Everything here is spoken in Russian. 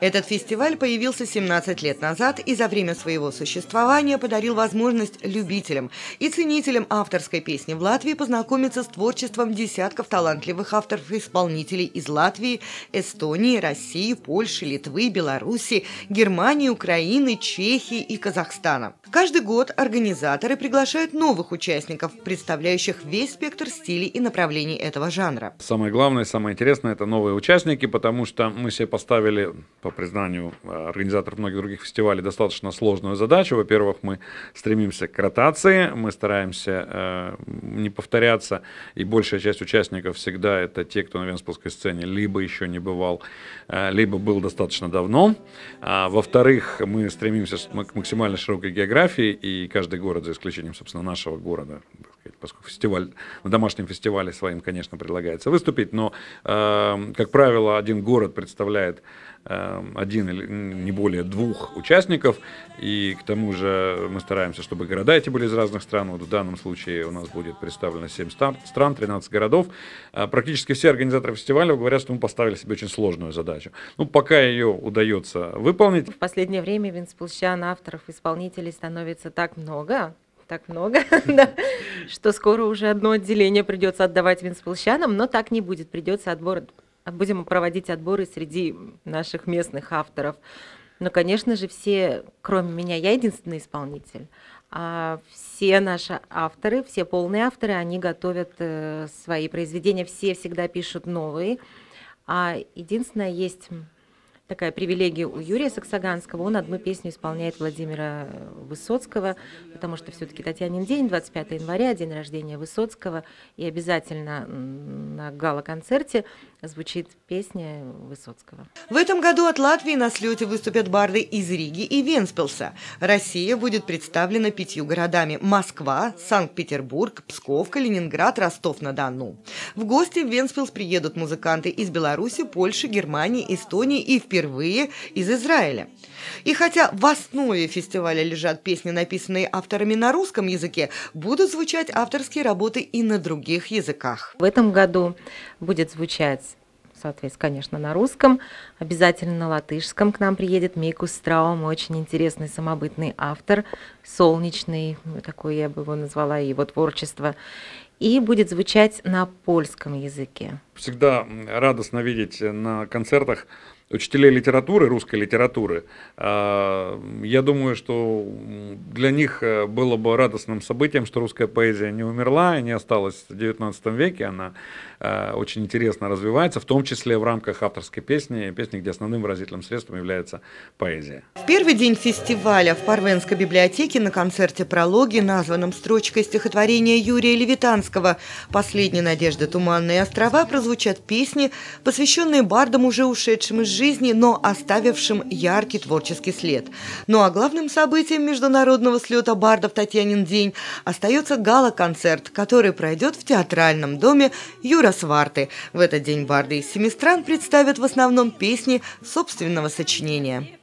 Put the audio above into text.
Этот фестиваль появился 17 лет назад и за время своего существования подарил возможность любителям и ценителям авторской песни в Латвии познакомиться с творчеством десятков талантливых авторов-исполнителей и из Латвии, Эстонии, России, Польши, Литвы, Беларуси, Германии, Украины, Чехии и Казахстана. Каждый год организаторы приглашают новых участников, представляющих весь спектр стилей и направлений этого жанра. Самое главное, самое интересное – это новые участники, потому что мы себе поставили по признанию э, организаторов многих других фестивалей, достаточно сложную задачу. Во-первых, мы стремимся к ротации, мы стараемся э, не повторяться, и большая часть участников всегда это те, кто на Венспилской сцене либо еще не бывал, э, либо был достаточно давно. А, во-вторых, мы стремимся к максимально широкой географии, и каждый город, за исключением, собственно, нашего города, сказать, поскольку фестиваль, на домашнем фестивале своим, конечно, предлагается выступить, но, э, как правило, один город представляет э, один или не более двух участников, и к тому же мы стараемся, чтобы города эти были из разных стран. Вот в данном случае у нас будет представлено 7 стран, 13 городов. Э, практически все организаторы фестиваля говорят, что мы поставили себе очень сложную задачу. Ну, пока ее удается выполнить. В последнее время Винспулчан авторов, исполнителей становится так много, так много, что скоро уже одно отделение придется отдавать винсполщанам, но так не будет, придется отбор, будем проводить отборы среди наших местных авторов. Но, конечно же, все, кроме меня, я единственный исполнитель, а все наши авторы, все полные авторы, они готовят э, свои произведения, все всегда пишут новые. А единственное, есть такая привилегия у Юрия Саксаганского. Он одну песню исполняет Владимира э, Высоцкого, потому что все-таки Татьянин день, 25 января, день рождения Высоцкого, и обязательно на гала-концерте звучит песня Высоцкого. В этом году от Латвии на слете выступят барды из Риги и Венспилса. Россия будет представлена пятью городами – Москва, Санкт-Петербург, Псков, Калининград, Ростов-на-Дону. В гости в Венспилс приедут музыканты из Беларуси, Польши, Германии, Эстонии и впервые впервые из Израиля. И хотя в основе фестиваля лежат песни, написанные авторами на русском языке, будут звучать авторские работы и на других языках. В этом году будет звучать соответственно, конечно, на русском, обязательно на латышском. К нам приедет Мику Страум, очень интересный самобытный автор, солнечный, такое я бы его назвала, его творчество. И будет звучать на польском языке. Всегда радостно видеть на концертах учителей литературы, русской литературы, а, я думаю, что для них э, было бы радостным событием, что русская поэзия не умерла и не осталась в XIX веке. Она э, очень интересно развивается, в том числе в рамках авторской песни, песни, где основным выразительным средством является поэзия. В первый день фестиваля в Парвенской библиотеке на концерте «Прологи», названном строчкой стихотворения Юрия Левитанского «Последняя надежда. Туманные острова» прозвучат песни, посвященные бардам, уже ушедшим из жизни жизни, но оставившим яркий творческий след. Ну а главным событием международного слета бардов «Татьянин день» остается гала-концерт, который пройдет в театральном доме Юра Сварты. В этот день барды из семи стран представят в основном песни собственного сочинения.